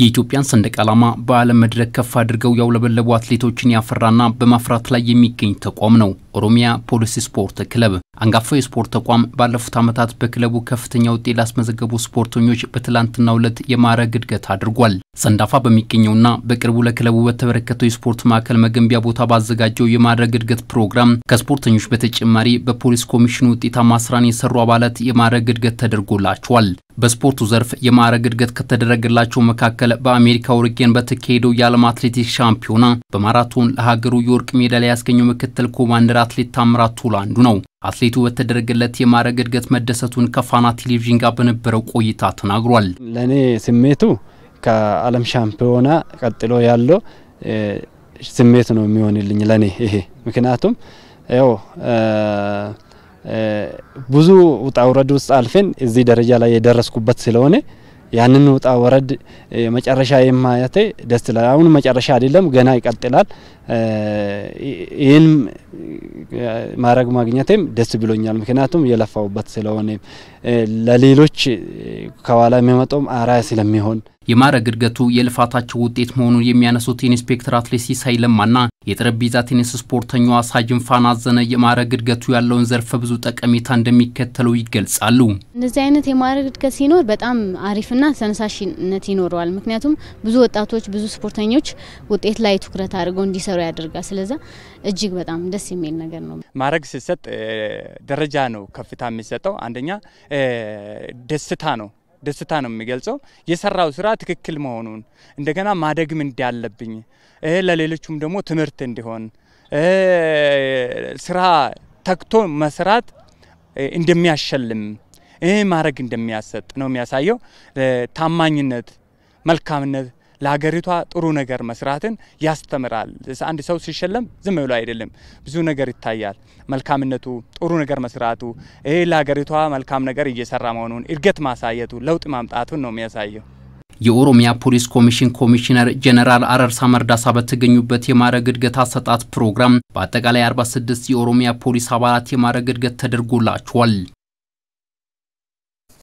የኢትዮጵያን ሰንደቅ ዓላማ በዓለም መድረክ ከፍ አድርገው ያውለበለቡ አትሌቶችን ያፈራና በማፍራት ላይ የሚገኝ ተቋም ነው። ኦሮሚያ ፖሊሲ ስፖርት ክለብ አንጋፋው የስፖርት ተቋም ባለፉት ዓመታት በክለቡ ከፍተኛ ውጤት ላስመዘገቡ ስፖርተኞች በትላንትናው ዕለት የማዕረግ እድገት አድርጓል። ሰንዳፋ በሚገኘውና በቅርቡ ለክለቡ በተበረከተው የስፖርት ማዕከል መገንቢያ ቦታ ባዘጋጀው የማዕረግ እድገት ፕሮግራም ከስፖርተኞች በተጨማሪ በፖሊስ ኮሚሽኑ ውጤታማ ስራን የሰሩ አባላት የማዕረግ እድገት ተደርጎላቸዋል። በስፖርቱ ዘርፍ የማዕረግ እድገት ከተደረገላቸው መካከል በአሜሪካ ኦሪጌን በተካሄደው የዓለም አትሌቲክስ ሻምፒዮና በማራቶን ለሀገሩ የወርቅ ሜዳሊያ ያስገኘው ምክትል ኮማንደር አትሌት ታምራት ቱላ አንዱ ነው። አትሌቱ በተደረገለት የማዕረግ እድገት መደሰቱን ከፋና ቴሌቪዥን ጋር በነበረው ቆይታ ተናግሯል። ለእኔ ስሜቱ ከዓለም ሻምፒዮና ቀጥሎ ያለው ስሜት ነው የሚሆንልኝ ለእኔ ይሄ ምክንያቱም ያው ብዙ ውጣ ውረድ ውስጥ አልፌን እዚህ ደረጃ ላይ የደረስኩበት ስለሆነ ያንን ውጣ ወረድ መጨረሻ የማያቴ ደስ ይላል። አሁን መጨረሻ አይደለም፣ ገና ይቀጥላል። ይህን ማድረግ ማግኘቴም ደስ ብሎኛል። ምክንያቱም የለፋውበት ስለሆነ ለሌሎች ከኋላ የሚመጣውም አርአያ ስለሚሆን የማዕረግ እድገቱ የልፋታቸው ውጤት መሆኑን የሚያነሱት ኢንስፔክተር አትሌት ሲሳይ ለማና የጠረጴዛ ቴኒስ ስፖርተኛዋ ሳጅንፋና አዘነ የማዕረግ እድገቱ ያለውን ዘርፈ ብዙ ጠቀሜታ እንደሚከተለው ይገልጻሉ። እንደዚህ አይነት የማዕረግ እድገት ሲኖር በጣም አሪፍና ተነሳሽነት ይኖረዋል። ምክንያቱም ብዙ ወጣቶች፣ ብዙ ስፖርተኞች ውጤት ላይ ትኩረት አድርገው እንዲሰሩ እንዲሰሩ ያደርጋል። ስለዛ እጅግ በጣም ደስ የሚል ነገር ነው። ማዕረግ ሲሰጥ ደረጃ ነው ከፍታ የሚሰጠው። አንደኛ ደስታ ነው ደስታ ነው የሚገልጸው። የሰራው ስራ ትክክል መሆኑን እንደገና ማደግም እንዳለብኝ ለሌሎቹም ደግሞ ትምህርት እንዲሆን ስራ ተክቶ መስራት እንደሚያሸልም ማድረግ እንደሚያሰጥ ነው የሚያሳየው። ታማኝነት፣ መልካምነት ለሀገሪቷ ጥሩ ነገር መስራትን ያስተምራል። አንድ ሰው ሲሸለም ዝም ብሎ አይደለም፣ ብዙ ነገር ይታያል። መልካምነቱ፣ ጥሩ ነገር መስራቱ፣ ይሄ ለሀገሪቷ መልካም ነገር እየሰራ መሆኑን፣ እድገት ማሳየቱ፣ ለውጥ ማምጣቱን ነው የሚያሳየው። የኦሮሚያ ፖሊስ ኮሚሽን ኮሚሽነር ጀነራል አረርሳ መርዳሳ በተገኙበት የማዕረግ እድገት አሰጣት ፕሮግራም በአጠቃላይ 46 የኦሮሚያ ፖሊስ አባላት የማዕረግ እድገት ተደርጎላቸዋል።